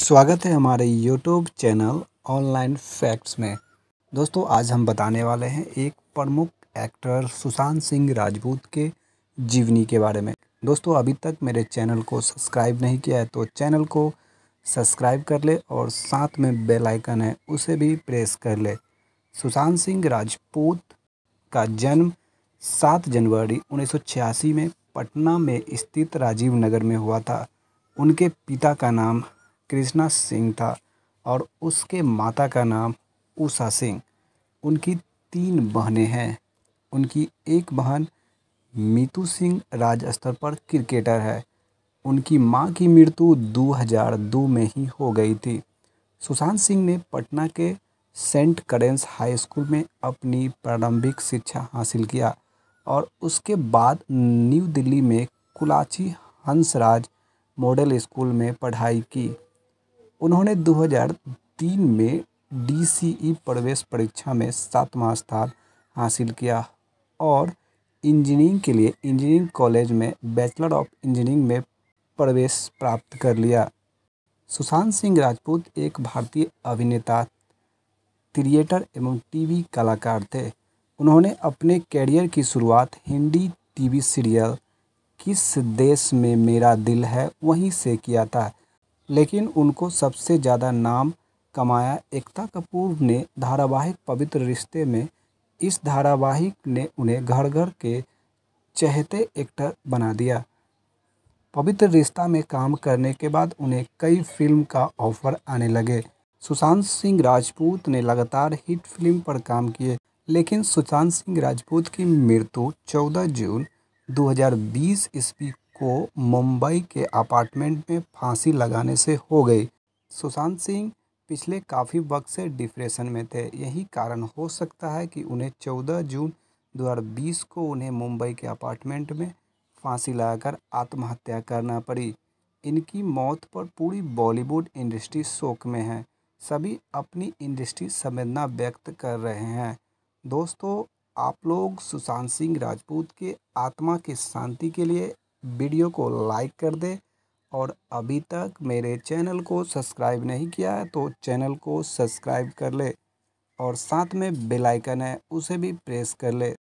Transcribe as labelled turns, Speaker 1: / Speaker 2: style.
Speaker 1: स्वागत है हमारे यूट्यूब चैनल ऑनलाइन फैक्ट्स में दोस्तों आज हम बताने वाले हैं एक प्रमुख एक्टर सुशांत सिंह राजपूत के जीवनी के बारे में दोस्तों अभी तक मेरे चैनल को सब्सक्राइब नहीं किया है तो चैनल को सब्सक्राइब कर ले और साथ में बेल आइकन है उसे भी प्रेस कर ले सुशांत सिंह राजपूत का जन्म सात जनवरी उन्नीस में पटना में स्थित राजीव नगर में हुआ था उनके पिता का नाम कृष्णा सिंह था और उसके माता का नाम उषा सिंह उनकी तीन बहनें हैं उनकी एक बहन मीतू सिंह राज्य स्तर पर क्रिकेटर है उनकी मां की मृत्यु 2002 में ही हो गई थी सुशांत सिंह ने पटना के सेंट करेंस हाई स्कूल में अपनी प्रारंभिक शिक्षा हासिल किया और उसके बाद न्यू दिल्ली में कुलाची हंसराज मॉडल स्कूल में पढ़ाई की उन्होंने 2003 में डीसीई e प्रवेश परीक्षा में सातवां स्थान हासिल किया और इंजीनियरिंग के लिए इंजीनियरिंग कॉलेज में बैचलर ऑफ इंजीनियरिंग में प्रवेश प्राप्त कर लिया सुशांत सिंह राजपूत एक भारतीय अभिनेता थिएटर एवं टीवी कलाकार थे उन्होंने अपने कैरियर की शुरुआत हिंदी टीवी सीरियल किस देश में मेरा दिल है वहीं से किया था लेकिन उनको सबसे ज़्यादा नाम कमाया एकता कपूर ने धारावाहिक पवित्र रिश्ते में इस धारावाहिक ने उन्हें घर घर के चहते एक्टर बना दिया पवित्र रिश्ता में काम करने के बाद उन्हें कई फिल्म का ऑफर आने लगे सुशांत सिंह राजपूत ने लगातार हिट फिल्म पर काम किए लेकिन सुशांत सिंह राजपूत की मृत्यु 14 जून 2020 ईस्वी को मुंबई के अपार्टमेंट में फांसी लगाने से हो गई सुशांत सिंह पिछले काफ़ी वक्त से डिप्रेशन में थे यही कारण हो सकता है कि उन्हें 14 जून 2020 को उन्हें मुंबई के अपार्टमेंट में फांसी लगाकर आत्महत्या करना पड़ी इनकी मौत पर पूरी बॉलीवुड इंडस्ट्री शोक में है सभी अपनी इंडस्ट्री संवेदना व्यक्त कर रहे हैं दोस्तों आप लोग सुशांत सिंह राजपूत के आत्मा की शांति के लिए वीडियो को लाइक कर दे और अभी तक मेरे चैनल को सब्सक्राइब नहीं किया है तो चैनल को सब्सक्राइब कर ले और साथ में बेल आइकन है उसे भी प्रेस कर ले